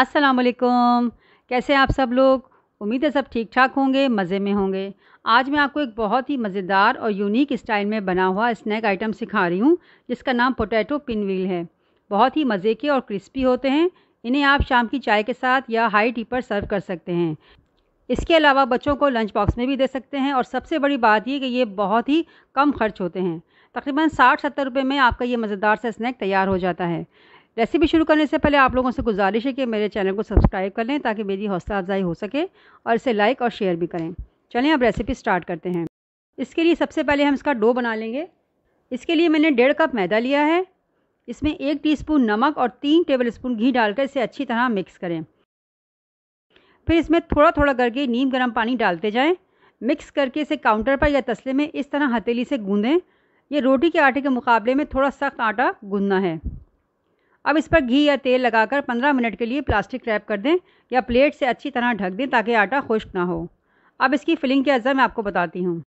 असलकुम कैसे हैं आप सब लोग उम्मीद है सब ठीक ठाक होंगे मज़े में होंगे आज मैं आपको एक बहुत ही मज़ेदार और यूनिक स्टाइल में बना हुआ स्नैक आइटम सिखा रही हूँ जिसका नाम पोटैटो पिनवील है बहुत ही मज़े के और क्रिस्पी होते हैं इन्हें आप शाम की चाय के साथ या हाई टी पर सर्व कर सकते हैं इसके अलावा बच्चों को लंच बॉक्स में भी दे सकते हैं और सबसे बड़ी बात यह कि ये बहुत ही कम खर्च होते हैं तकरीबन साठ सत्तर रुपये में आपका ये मज़ेदार सा स्नैक तैयार हो जाता है रेसिपी शुरू करने से पहले आप लोगों से गुजारिश है कि मेरे चैनल को सब्सक्राइब कर लें ताकि मेरी हौसला अफजाई हो सके और इसे लाइक और शेयर भी करें चलें अब रेसिपी स्टार्ट करते हैं इसके लिए सबसे पहले हम इसका डो बना लेंगे इसके लिए मैंने डेढ़ कप मैदा लिया है इसमें एक टीस्पून नमक और तीन टेबल स्पून घी डालकर इसे अच्छी तरह मिक्स करें फिर इसमें थोड़ा थोड़ा करके नीम गर्म पानी डालते जाएं मिक्स करके इसे काउंटर पर या तसले में इस तरह हथेली से गूंदें ये रोटी के आटे के मुकाबले में थोड़ा सख्त आटा गूंदना है अब इस पर घी या तेल लगाकर 15 मिनट के लिए प्लास्टिक रैप कर दें या प्लेट से अच्छी तरह ढक दें ताकि आटा खुश्क ना हो अब इसकी फिलिंग की अज़ा मैं आपको बताती हूँ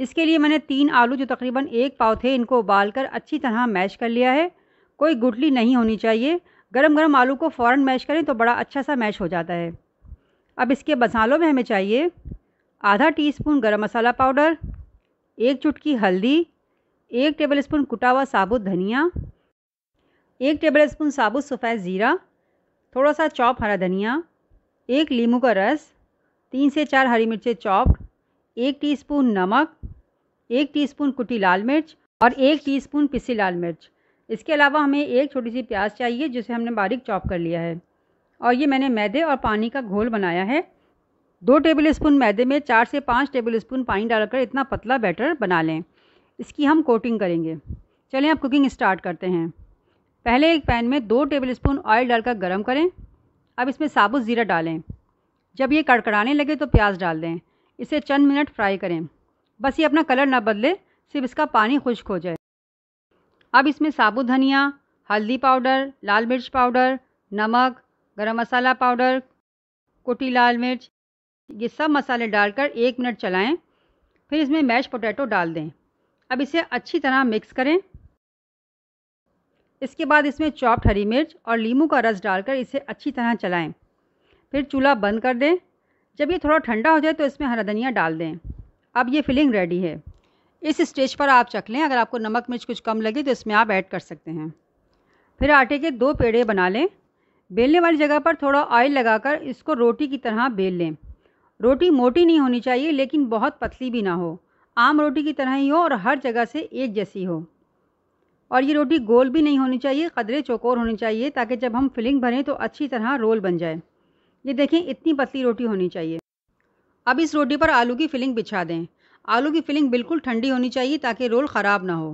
इसके लिए मैंने तीन आलू जो तकरीबन एक पाव थे इनको उबाल कर अच्छी तरह मैश कर लिया है कोई गुटली नहीं होनी चाहिए गर्म गर्म आलू को फ़ौर मैश करें तो बड़ा अच्छा सा मैश हो जाता है अब इसके मसालों में हमें चाहिए आधा टी स्पून मसाला पाउडर एक चुटकी हल्दी एक टेबल स्पून कुटा हुआ साबुत धनिया एक टेबल स्पून साबुत सफ़ेद ज़ीरा थोड़ा सा चॉप हरा धनिया एक लीमू का रस तीन से चार हरी मिर्चें चॉप एक टीस्पून नमक एक टीस्पून कुटी लाल मिर्च और एक टीस्पून पिसी लाल मिर्च इसके अलावा हमें एक छोटी सी प्याज चाहिए जिसे हमने बारीक चॉप कर लिया है और ये मैंने मैदे और पानी का घोल बनाया है दो टेबल स्पून मैदे में चार से पाँच टेबल स्पून पानी डालकर इतना पतला बैटर बना लें इसकी हम कोटिंग करेंगे चलें आप कुकिंग स्टार्ट करते हैं पहले एक पैन में दो टेबल स्पून ऑयल डालकर गर्म करें अब इसमें साबुत ज़ीरा डालें जब ये कड़कड़ाने लगे तो प्याज डाल दें इसे चंद मिनट फ्राई करें बस ये अपना कलर ना बदले सिर्फ इसका पानी खुश्क हो जाए अब इसमें साबुत धनिया हल्दी पाउडर लाल मिर्च पाउडर नमक गरम मसाला पाउडर कुटी लाल मिर्च ये सब मसाले डालकर एक मिनट चलाएं फिर इसमें मैश पोटैटो डाल दें अब इसे अच्छी तरह मिक्स करें इसके बाद इसमें चॉप्ड हरी मिर्च और लीमू का रस डालकर इसे अच्छी तरह चलाएं फिर चूल्हा बंद कर दें जब ये थोड़ा ठंडा हो जाए तो इसमें हरा धनिया डाल दें अब ये फिलिंग रेडी है इस स्टेज पर आप चख लें अगर आपको नमक मिर्च कुछ कम लगे तो इसमें आप ऐड कर सकते हैं फिर आटे के दो पेड़े बना लें बेलने वाली जगह पर थोड़ा ऑयल लगाकर इसको रोटी की तरह बेल लें रोटी मोटी नहीं होनी चाहिए लेकिन बहुत पतली भी ना हो आम रोटी की तरह ही हो और हर जगह से एक जैसी हो और ये रोटी गोल भी नहीं होनी चाहिए कदरे चौकोर होनी चाहिए ताकि जब हम फिलिंग भरें तो अच्छी तरह रोल बन जाए ये देखें इतनी पतली रोटी होनी चाहिए अब इस रोटी पर आलू की फिलिंग बिछा दें आलू की फिलिंग बिल्कुल ठंडी होनी चाहिए ताकि रोल ख़राब ना हो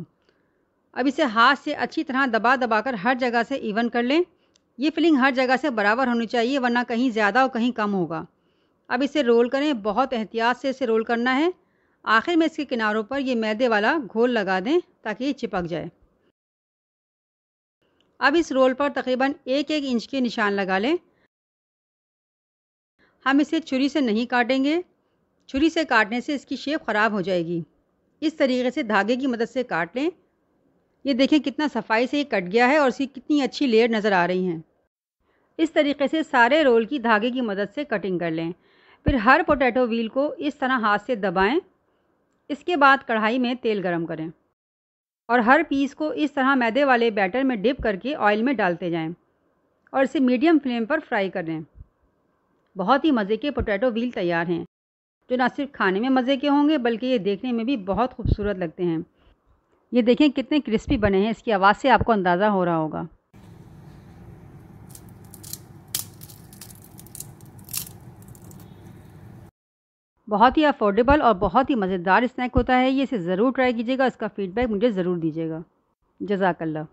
अब इसे हाथ से अच्छी तरह दबा दबा कर हर जगह से इवन कर लें ये फिलिंग हर जगह से बराबर होनी चाहिए वरना कहीं ज़्यादा और कहीं कम होगा अब इसे रोल करें बहुत एहतियात से इसे रोल करना है आखिर में इसके किनारों पर ये मैदे वाला घोल लगा दें ताकि ये चिपक जाए अब इस रोल पर तकरीबन एक एक इंच के निशान लगा लें हम इसे छुरी से नहीं काटेंगे छुरी से काटने से इसकी शेप ख़राब हो जाएगी इस तरीके से धागे की मदद से काट लें ये देखें कितना सफाई से ये कट गया है और इसकी कितनी अच्छी लेयर नज़र आ रही हैं इस तरीके से सारे रोल की धागे की मदद से कटिंग कर लें फिर हर पोटैटो व्हील को इस तरह हाथ से दबाएं इसके बाद कढ़ाई में तेल गरम करें और हर पीस को इस तरह मैदे वाले बैटर में डिप करके ऑयल में डालते जाएं और इसे मीडियम फ्लेम पर फ्राई कर बहुत ही मज़े के पोटैटो व्हील तैयार हैं जो ना सिर्फ खाने में मज़े के होंगे बल्कि ये देखने में भी बहुत खूबसूरत लगते हैं ये देखें कितने क्रिस्पी बने हैं इसकी आवाज़ से आपको अंदाज़ा हो रहा होगा बहुत ही अफोर्डेबल और बहुत ही मज़ेदार स्नैक होता है ये इसे ज़रूर ट्राई कीजिएगा इसका फीडबैक मुझे ज़रूर दीजिएगा जजाकल्ला